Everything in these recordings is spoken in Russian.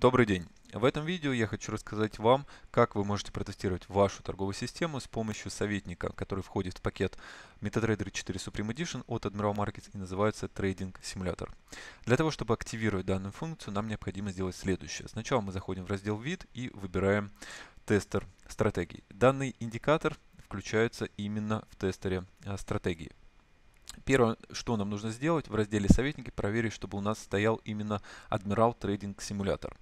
Добрый день! В этом видео я хочу рассказать вам, как вы можете протестировать вашу торговую систему с помощью советника, который входит в пакет MetaTrader 4 Supreme Edition от Admiral Markets и называется Trading Simulator. Для того, чтобы активировать данную функцию, нам необходимо сделать следующее. Сначала мы заходим в раздел «Вид» и выбираем «Тестер стратегий». Данный индикатор включается именно в тестере а, стратегии. Первое, что нам нужно сделать в разделе «Советники», проверить, чтобы у нас стоял именно адмирал трейдинг симулятор.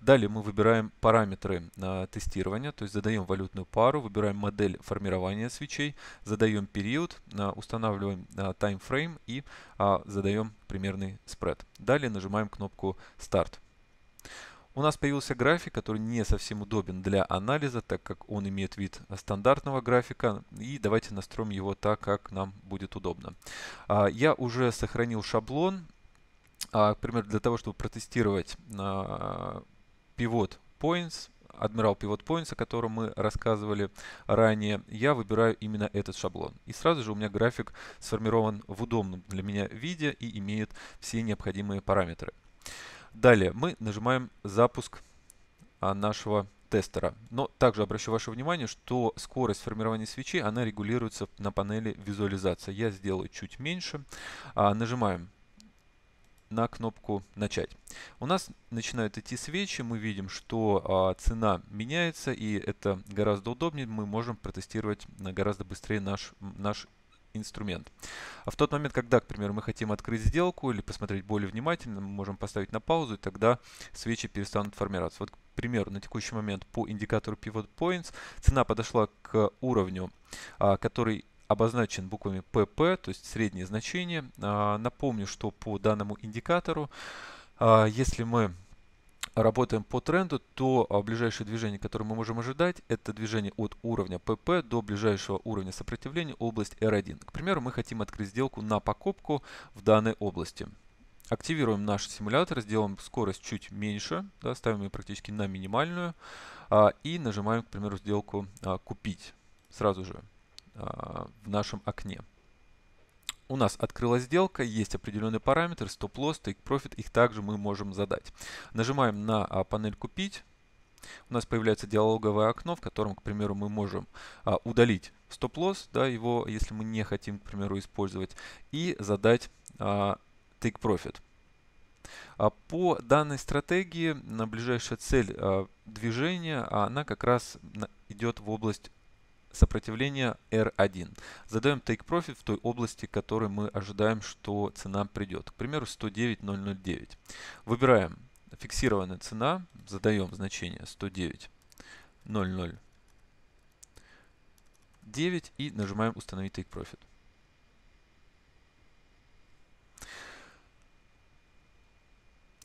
Далее мы выбираем параметры э, тестирования, то есть задаем валютную пару, выбираем модель формирования свечей, задаем период, э, устанавливаем э, таймфрейм и э, задаем примерный спред. Далее нажимаем кнопку «Старт». У нас появился график, который не совсем удобен для анализа, так как он имеет вид стандартного графика. И давайте настроим его так, как нам будет удобно. А, я уже сохранил шаблон. А, к примеру, для того, чтобы протестировать pivot а, points, Admiral Pivot Points, о котором мы рассказывали ранее, я выбираю именно этот шаблон. И сразу же у меня график сформирован в удобном для меня виде и имеет все необходимые параметры. Далее мы нажимаем запуск а, нашего тестера. Но также обращу ваше внимание, что скорость формирования свечи, она регулируется на панели визуализации. Я сделаю чуть меньше. А, нажимаем на кнопку «Начать». У нас начинают идти свечи, мы видим, что а, цена меняется, и это гораздо удобнее, мы можем протестировать гораздо быстрее наш, наш инструмент. А в тот момент, когда, к примеру, мы хотим открыть сделку или посмотреть более внимательно, мы можем поставить на паузу, и тогда свечи перестанут формироваться. Вот, к примеру, на текущий момент по индикатору Pivot Points цена подошла к уровню, а, который обозначен буквами PP, то есть среднее значение. А, напомню, что по данному индикатору, а, если мы работаем по тренду, то а, ближайшее движение, которое мы можем ожидать, это движение от уровня PP до ближайшего уровня сопротивления, область R1. К примеру, мы хотим открыть сделку на покупку в данной области. Активируем наш симулятор, сделаем скорость чуть меньше, да, ставим ее практически на минимальную а, и нажимаем, к примеру, сделку а, «Купить» сразу же а, в нашем окне у нас открылась сделка, есть определенный параметр, стоп-лосс, тейк-профит, их также мы можем задать. Нажимаем на а, панель «Купить». У нас появляется диалоговое окно, в котором, к примеру, мы можем а, удалить стоп-лосс, да, его, если мы не хотим, к примеру, использовать, и задать а, take profit. А по данной стратегии на ближайшая цель а, движения, а она как раз идет в область сопротивление R1. Задаем take profit в той области, к которой мы ожидаем, что цена придет. К примеру, 109.009. Выбираем фиксированная цена, задаем значение 109.009 и нажимаем установить take profit.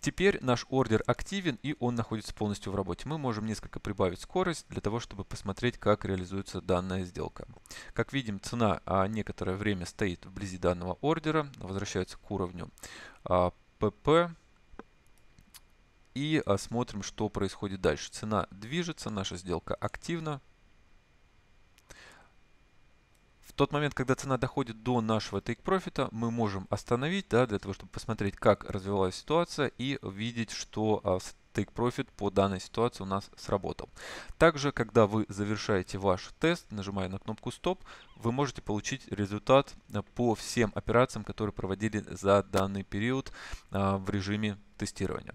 Теперь наш ордер активен и он находится полностью в работе. Мы можем несколько прибавить скорость для того, чтобы посмотреть, как реализуется данная сделка. Как видим, цена а, некоторое время стоит вблизи данного ордера, возвращается к уровню ПП а, и а, смотрим, что происходит дальше. Цена движется, наша сделка активна, тот момент, когда цена доходит до нашего take профита, мы можем остановить, да, для того, чтобы посмотреть, как развивалась ситуация и видеть, что take а, profit по данной ситуации у нас сработал. Также, когда вы завершаете ваш тест, нажимая на кнопку стоп, вы можете получить результат э, по всем операциям, которые проводили за данный период а, в режиме тестирования.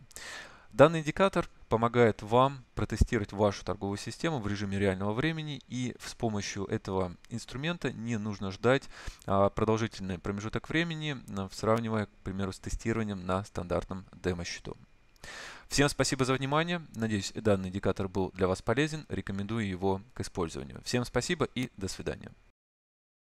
Данный индикатор – помогает вам протестировать вашу торговую систему в режиме реального времени и с помощью этого инструмента не нужно ждать а, продолжительный промежуток времени, сравнивая, к примеру, с тестированием на стандартном демо-счету. Всем спасибо за внимание. Надеюсь, данный индикатор был для вас полезен. Рекомендую его к использованию. Всем спасибо и до свидания.